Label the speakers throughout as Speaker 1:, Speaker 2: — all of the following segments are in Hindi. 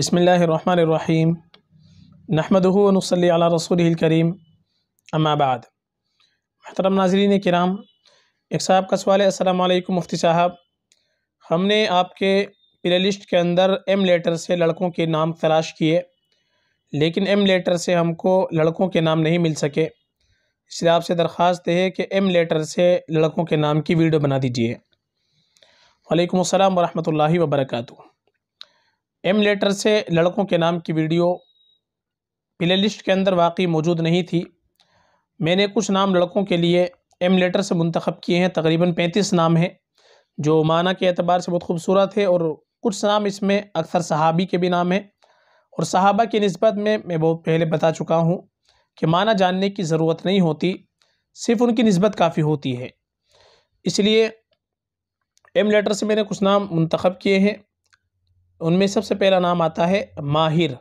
Speaker 1: बसमीम नहमदनसली रसूल करीम अम्माबाद महतरम नाजरीन कराम एक साहब का सवाल है असलकम मुफ्ती साहब हमने आपके प्ले लिस्ट के अंदर एम लेटर से लड़कों के नाम तलाश किए लेकिन एम लेटर से हमको लड़कों के नाम नहीं मिल सके इसलिए आपसे दरख्वास्त है कि एम लेटर से लड़कों के नाम की वीडियो बना दीजिए वालेकुम अस्सलाम वरहमतुल्लाहि वबरकatuh एम लेटर से लड़कों के नाम की वीडियो प्ले लिस्ट के अंदर वाकई मौजूद नहीं थी मैंने कुछ नाम लड़कों के लिए एम लेटर से मुंतखब किए हैं तकरीबन पैंतीस नाम हैं जो माना के अतबार से बहुत खूबसूरत है और कुछ नाम इसमें अक्सर सहाबी के भी नाम हैं और सहाबा की नस्बत में मैं बहुत पहले बता चुका हूँ कि माना जानने की ज़रूरत नहीं होती सिर्फ उनकी नस्बत काफ़ी होती है इसलिए एम लेटर से मैंने कुछ नाम मंतखब किए हैं उनमें सबसे पहला नाम आता है माहिर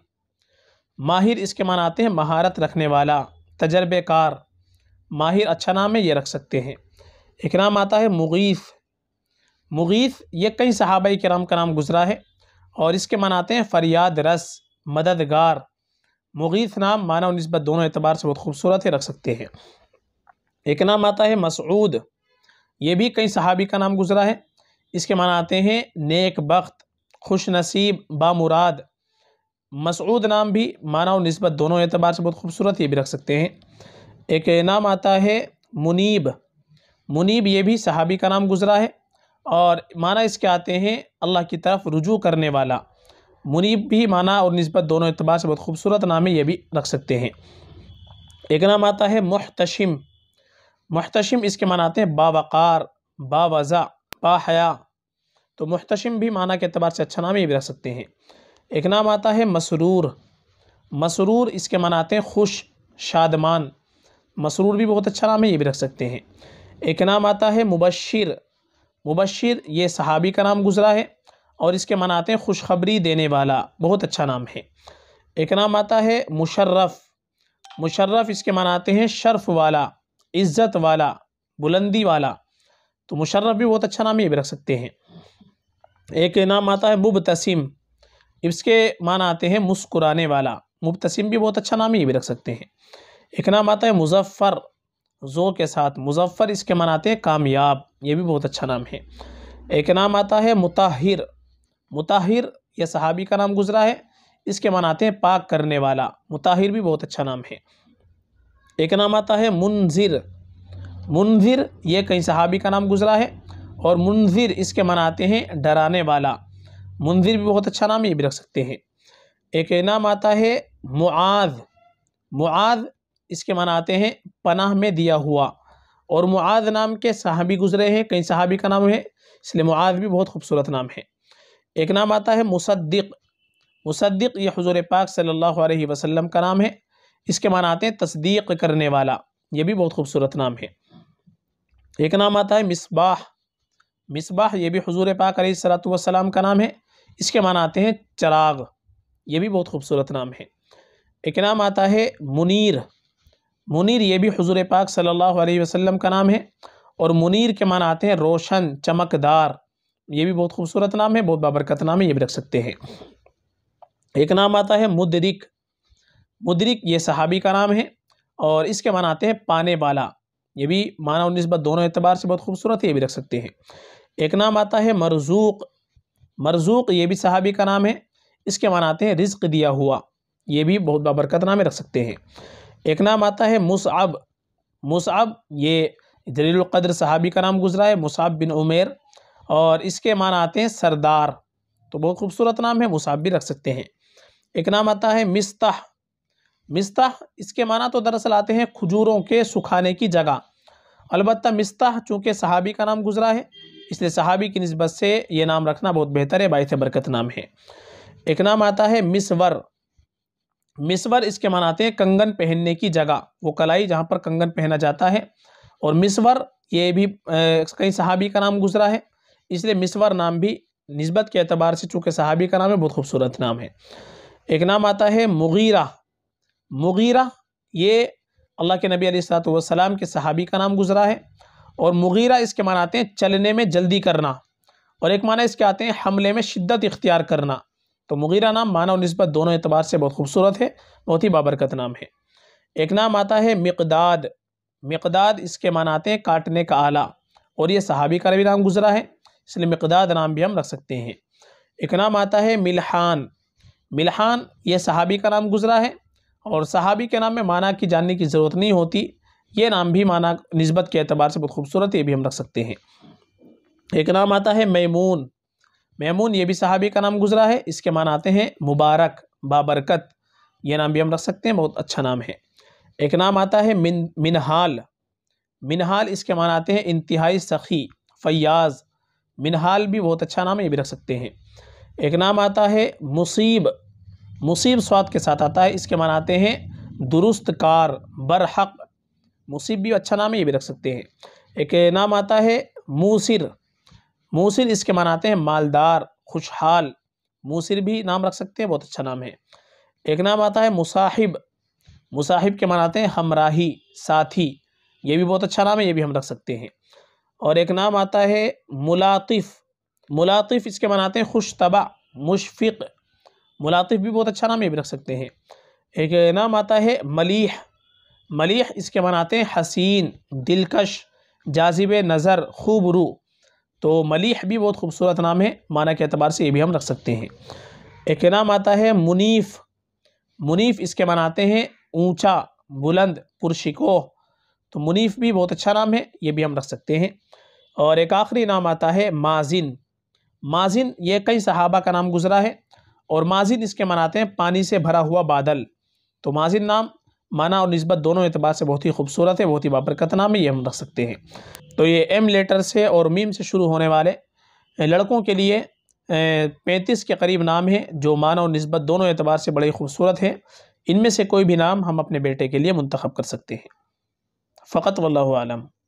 Speaker 1: माहिर इसके मान आते हैं महारत रखने वाला तजर्बेकार माहिर अच्छा नाम है ये रख सकते हैं एक नाम आता है मुगीफ मुगीफ ये कई सहाबाई कराम का नाम गुजरा है और इसके मान आते हैं फरियाद रस मददगार मुगीफ नाम मानव नस्बत दोनों एतबार से बहुत खूबसूरत है रख सकते हैं एक नाम आता है मसूद ये भी कई सहाबी का नाम गुजरा है इसके माना आते हैं नेक बख्त खुश नसीब बामुराद मसऊद नाम भी माना और नस्बत दोनों एतबार से बहुत खूबसूरत ये भी रख सकते हैं एक नाम आता है मुनीब मुनीब ये भी सहाबी का नाम गुज़रा है और माना इसके आते हैं अल्लाह की तरफ रुजू करने वाला मुनीब भी माना और नस्बत दोनों एतबार से बहुत खूबसूरत नाम है ये भी रख सकते हैं एक नाम आता है महतशम महतशम इसके माना आते हैं बावक़ार बावज़ा बाहया तो मुहतशिम भी माना के अतबार से अच्छा नाम ये भी रख सकते हैं एक नाम आता है मसरूर मसरूर इसके माना आते हैं खुश शादमान मसरूर भी बहुत अच्छा नाम है ये भी रख सकते हैं एक नाम आता है मुबशिर मुबशर ये सहाबी का नाम गुज़रा है और इसके माना आते हैं खुशखबरी देने वाला बहुत अच्छा नाम है एक नाम आता है मुशर्रफ़ मुशर्रफ़ इसके माना आते हैं शर्फ़ वाला इज़्ज़त वाला बुलंदी वाला तो मुशर्रफ़ भी बहुत अच्छा नाम ये भी रख सकते हैं एक नाम आता है मुबतसिम इसके मान आते हैं मुस्कुराने वाला मुबतसिम भी बहुत अच्छा नाम ही भी रख सकते हैं एक नाम आता है मुजफ़्फ़र ज़ो के साथ मुजफ़्फ़र इसके मान आते हैं कामयाब ये भी बहुत अच्छा नाम है एक नाम आता है मुताहिर मुताहिर यह सहाबी का नाम गुज़रा है इसके मान आते हैं पाक करने वाला मुताहिर भी बहुत अच्छा नाम है एक नाम आता है मुनजिर मुनजिर ये कहीं सहाबी का नाम गुज़रा है और मुनजिर इसके मना आते हैं डराने वाला मुनजिर भी बहुत अच्छा नाम ये भी रख सकते हैं एक नाम आता है मुआज मुआज इसके मना आते हैं पनाह में दिया हुआ और मुआज नाम के सहाबी गुजरे हैं कई सहाबी का नाम है इसलिए मुआज भी बहुत खूबसूरत नाम है एक नाम आता है मुसद्दिक मुसद्दिक ये हजूर पाक सल्लल्लाहु अलैहि वसल्लम का नाम है इसके मना आते हैं तस्दीक करने वाला ये भी बहुत खूबसूरत नाम है एक नाम आता है मिसबाह मिसबाह ये भी हजूर पाक सलाम का नाम है इसके माना आते हैं चराग ये भी बहुत खूबसूरत नाम है एक नाम आता है मुनीर मुनीर ये भी हजूर पाक सल्लल्लाहु अलैहि वसल्लम का नाम है और मुनीर के माना आते हैं रोशन चमकदार ये भी बहुत खूबसूरत नाम है बहुत बाबरकत नाम है ये भी रख सकते हैं एक नाम आता है मुद्रिक मुद्रिक ये सहाबी का नाम है और इसके माना आते हैं पाने वाला ये भी माना नस्बत दोनों एतबार से बहुत खूबसूरत है ये भी रख सकते हैं एक नाम आता है मरजूक मरजूक ये भी सहाबी का नाम है इसके मान आते हैं रिज्क दिया हुआ ये भी बहुत बाबरकत नाम रख सकते हैं एक नाम आता है मुसअब मुसअब ये जलीलक़द्र सहाबी का नाम गुजरा है मुसाब बिन उमेर और इसके मान आते हैं सरदार तो बहुत खूबसूरत नाम है मुसाब भी रख सकते हैं एक नाम आता है मिस्ताह मिस्ताह इसके माना तो दरअसल आते हैं खजूरों के सुखाने की जगह अलबत् मिस्ताह चूँकि सहाबी का नाम गुजरा है इसलिए सहाबी की नस्बत से ये नाम रखना बहुत बेहतर है बायस बरकत नाम है एक नाम आता है मिसवर मिसवर इसके मनाते हैं कंगन पहनने की जगह वो कलाई जहाँ पर कंगन पहना जाता है और मिसवर ये भी कई सहाबी का नाम गुजरा है इसलिए मिसवर नाम भी नस्बत के अतबार से चूँकि सहाबी का नाम है बहुत खूबसूरत नाम है एक नाम आता है मुगीरा मुगीरा ये अल्लाह के नबी अलैहिस्सलाम के सहाबी का नाम गुजरा है और मुगीरा इसके माना आते हैं चलने में जल्दी करना और एक माना इसके आते हैं हमले में शिद्दत इख्तियार करना तो मुगीरा नाम माना और नस्बत दोनों एतबार से बहुत खूबसूरत है बहुत ही बाबरकत नाम है एक नाम आता है मकदाद मकदाद इसके माना आते हैं काटने का आला और ये सहाबी का भी नाम गुजरा है इसलिए मकदाद नाम भी हम रख सकते हैं एक नाम आता है मिलहान मिलहान ये सहाबी का नाम गुजरा है और सहाबी के नाम में माना की जानने की ज़रूरत नहीं होती ये नाम भी माना नस्बत के अतबार से बहुत खूबसूरत ये भी हम रख सकते हैं एक नाम आता है मैमून मैमून ये भी सहाबी का नाम गुजरा है इसके मान आते हैं मुबारक बाबरकत ये नाम भी हम रख सकते हैं बहुत अच्छा नाम है एक नाम आता है मिन मिनहाल मिनहाल इसके मान आते हैं इंतहाई सखी फयाज मिनहाल भी बहुत अच्छा नाम है ये भी रख सकते हैं एक नाम आता है मुसीब मुसीब स्वाद के साथ आता है इसके मान आते हैं दुरुस्त कार बरहक मुसीब भी अच्छा नाम है ये भी रख सकते हैं एक नाम आता है मूसिर मूसिर इसके मान आते हैं मालदार खुशहाल मूसिर भी नाम रख सकते हैं बहुत अच्छा नाम है एक नाम आता है मुसाहिब मुसाहिब के मान आते हैं हमराही साथी ये भी बहुत अच्छा नाम है ये भी हम रख सकते हैं और एक नाम आता है मुलातिफ़ मुलातिफ़ इसके मनाते हैं खुशतबा मुशफ़ मुलातिफ़ भी बहुत अच्छा नाम ये भी रख सकते हैं एक नाम आता है मलीह मलिह इसके मनाते हैं हसीन दिलकश जाजिब नज़र खूब रू तो मलिह भी बहुत खूबसूरत नाम है माना के अतबार से ये भी हम रख सकते हैं एक नाम आता है मुनीफ़ मुनीफ़ इसके मनाते हैं ऊंचा बुलंद पुरशिकोह तो मुनीफ़ भी बहुत अच्छा नाम है ये भी हम रख सकते हैं और एक आखिरी नाम आता है माजिन माजिन ये कई सहाबा का नाम गुज़रा है और माजिन इसके मनाते हैं पानी से भरा हुआ बादल तो माजिन नाम माना और नस्बत दोनों एतबार से बहुत ही खूबसूरत है बहुत ही बाबरकत नाम है ये हम रख सकते हैं तो ये एम लेटर से और मीम से शुरू होने वाले लड़कों के लिए पैंतीस के करीब नाम है जो माना और नस्बत दोनों एतबार से बड़े खूबसूरत हैं इनमें से कोई भी नाम हम अपने बेटे के लिए मंतखब कर सकते हैं फ़कत वल्लम